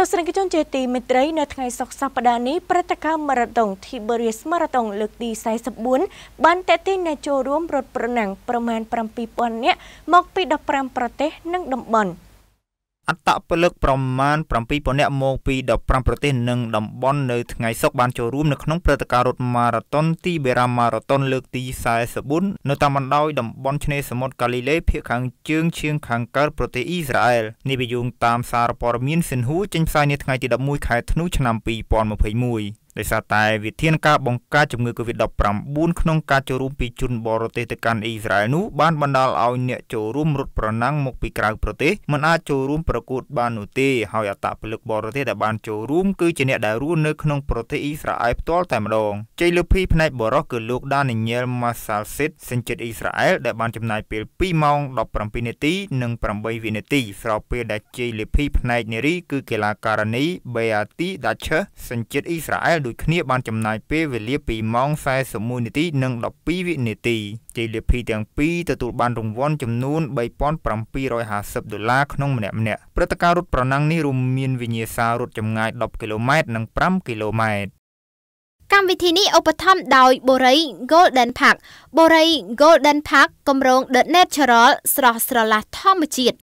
ទស្សនិកជនជាទីមេត្រីនៅថ្ងៃសុក្រសប្តាហ៍នេះព្រឹត្តិការណ៍ម៉ារ៉ាតុង Tiberias Marathon លើកទី44បានតេទីអ្នកចូលរួមរត់ប្រណាំងប្រមាណ7000នាក់មកពី15ប្រទេសនិងតំបន់។អត្តពលិកប្រមាណ7ពលអ្នកមកពី15ប្រទេសនិងតំបន់នៅថ្ងៃសុក្របានចូលរួមនៅក្នុងព្រឹត្តិការណ៍រត់ម៉ារ៉ាតុនទីបេរ៉ាម៉ារ៉ាតុនលើកទី44នៅតាមបណ្ដោយតំបន់ឆ្នេរសមុទ្រកាលីលេភាគខាងជើងឈៀងខាងកើតប្រទេសអ៊ីស្រាអែលនេះវាយោងតាមសារព័ត៌មានស៊ិនហ៊ូចេញផ្សាយនាថ្ងៃទី11ខែធ្នូឆ្នាំ2021ដោយសារតែវិធានការបង្ការជំងឺ Covid-19 ក្នុងការចូលរួមពីជនបរទេសទៅកាន់អ៊ីស្រាអែលនោះបានបណ្ដាលឲ្យអ្នកចូលរួមរត់ប្រណាំងមកពីក្រៅប្រទេសមិនអាចចូលរួមប្រកួតបាននោះទេហើយអត្តពលិកបរទេសដែលបានចូលរួមគឺជាអ្នកដែលរស់នៅក្នុងប្រទេសអ៊ីស្រាអែលផ្ទាល់តែម្ដងជ័យលើភីផ្នែកបរោះគឺលោក Daniel Masalsit សញ្ជាតិអ៊ីស្រាអែលដែលបានចំណាយពេល2ម៉ោង17នាទីនិង8វិនាទី ស្របពេលដែលជ័យលើភីផ្នែកនារីគឺកីឡាការិនី Beati Dacha សញ្ជាតិអ៊ីស្រាអែលដូចគ្នាបានចំណាយពេលវេលាពីម៉ោង41នាទីនិង12វិនាទីជ័យលាភីទាំងពីរទទួលបានរង្វាន់ចំនួន3750ដុល្លារក្នុងម្នាក់ម្នាក់ព្រឹត្តិការណ៍រត់ប្រណាំងនេះរួមមានវិញ្ញាសារត់ចម្ងាយ10គីឡូម៉ែត្រនិង5គីឡូម៉ែត្រកម្មវិធីនេះឧបត្ថម្ភដោយបូរី Golden Park បូរី Golden Park គម្រោង The Natural ស្រស់ស្រឡះធម្មជាតិ